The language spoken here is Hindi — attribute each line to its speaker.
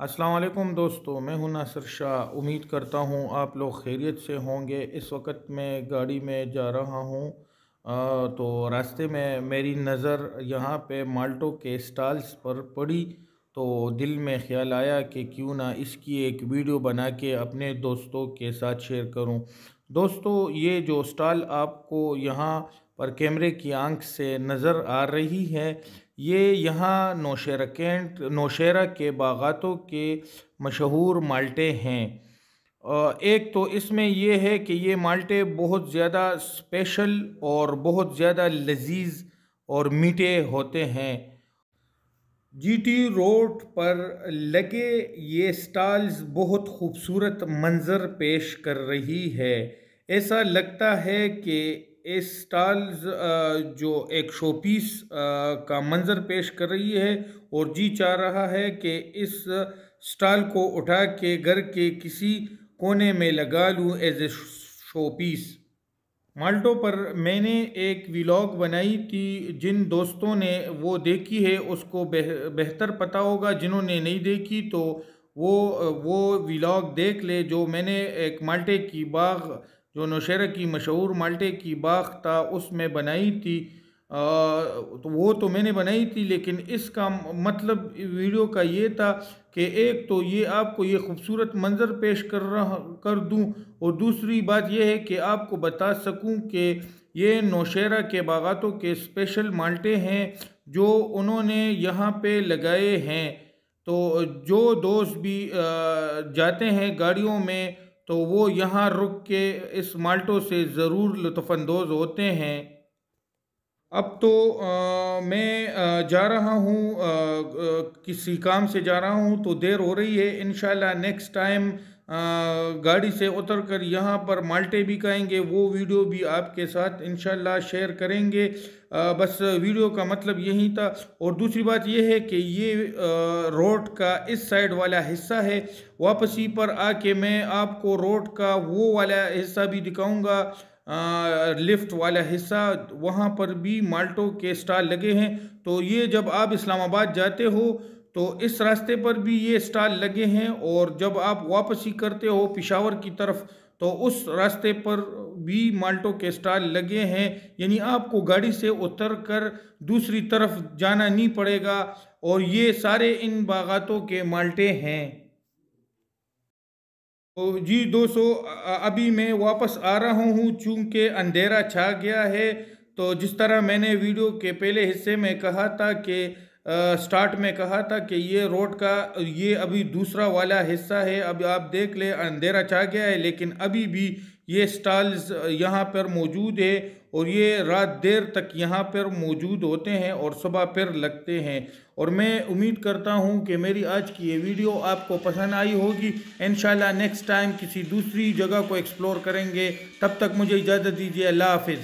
Speaker 1: अस्सलाम वालेकुम दोस्तों मैं हूं नासिर शाह उम्मीद करता हूं आप लोग खैरियत से होंगे इस वक्त मैं गाड़ी में जा रहा हूं आ, तो रास्ते में मेरी नज़र यहाँ पे माल्टो के स्टॉल्स पर पड़ी तो दिल में ख्याल आया कि क्यों ना इसकी एक वीडियो बना के अपने दोस्तों के साथ शेयर करूं दोस्तों ये जो स्टॉल आपको यहाँ पर कैमरे की आंख से नज़र आ रही है ये यहाँ नौशेरा कैंट नौशेरा के बागातों के मशहूर माल्टे हैं एक तो इसमें यह है कि ये माल्टे बहुत ज़्यादा स्पेशल और बहुत ज़्यादा लजीज और मीठे होते हैं जीटी रोड पर लगे ये स्टॉल्स बहुत खूबसूरत मंज़र पेश कर रही है ऐसा लगता है कि एस जो एक शोपीस का मंज़र पेश कर रही है और जी चाह रहा है कि इस स्टाल को उठा के घर के किसी कोने में लगा लूँ एज ए शोपीस माल्टो पर मैंने एक व्लॉग बनाई थी जिन दोस्तों ने वो देखी है उसको बेहतर पता होगा जिन्होंने नहीं देखी तो वो वो व्लॉग देख ले जो मैंने एक माल्टे की बाग जो नौशहरा की मशहूर माल्टे की था उसमें बनाई थी तो वो तो मैंने बनाई थी लेकिन इसका मतलब वीडियो का ये था कि एक तो ये आपको ये खूबसूरत मंज़र पेश कर रहा कर दूँ और दूसरी बात यह है कि आपको बता सकूँ कि ये नौशहरा के बागातों के स्पेशल माल्टे हैं जो उन्होंने यहाँ पे लगाए हैं तो जो दोस्त भी जाते हैं गाड़ियों में तो वो यहाँ रुक के इस माल्टो से ज़रूर लुफानंदोज़ होते हैं अब तो आ, मैं आ, जा रहा हूँ किसी काम से जा रहा हूँ तो देर हो रही है इन नेक्स्ट टाइम गाड़ी से उतर कर यहाँ पर माल्टे भी खाएंगे वो वीडियो भी आपके साथ इन शेयर करेंगे आ, बस वीडियो का मतलब यही था और दूसरी बात यह है कि ये रोड का इस साइड वाला हिस्सा है वापसी पर आके मैं आपको रोड का वो वाला हिस्सा भी दिखाऊंगा लिफ्ट वाला हिस्सा वहाँ पर भी माल्टों के स्टाल लगे हैं तो ये जब आप इस्लामाबाद जाते हो तो इस रास्ते पर भी ये स्टाल लगे हैं और जब आप वापसी करते हो पिशावर की तरफ तो उस रास्ते पर भी माल्टो के स्टाल लगे हैं यानी आपको गाड़ी से उतर कर दूसरी तरफ जाना नहीं पड़ेगा और ये सारे इन बागातों के माल्टे हैं तो जी दोस्तों अभी मैं वापस आ रहा हूँ चूँकि अंधेरा छा गया है तो जिस तरह मैंने वीडियो के पहले हिस्से में कहा था कि स्टार्ट में कहा था कि ये रोड का ये अभी दूसरा वाला हिस्सा है अब आप देख ले अंधेरा छा गया है लेकिन अभी भी ये स्टॉल्स यहाँ पर मौजूद है और ये रात देर तक यहाँ पर मौजूद होते हैं और सुबह पर लगते हैं और मैं उम्मीद करता हूँ कि मेरी आज की ये वीडियो आपको पसंद आई होगी इन नेक्स्ट टाइम किसी दूसरी जगह को एक्सप्लोर करेंगे तब तक मुझे इजाज़त दीजिए अल्लाह हाफिज़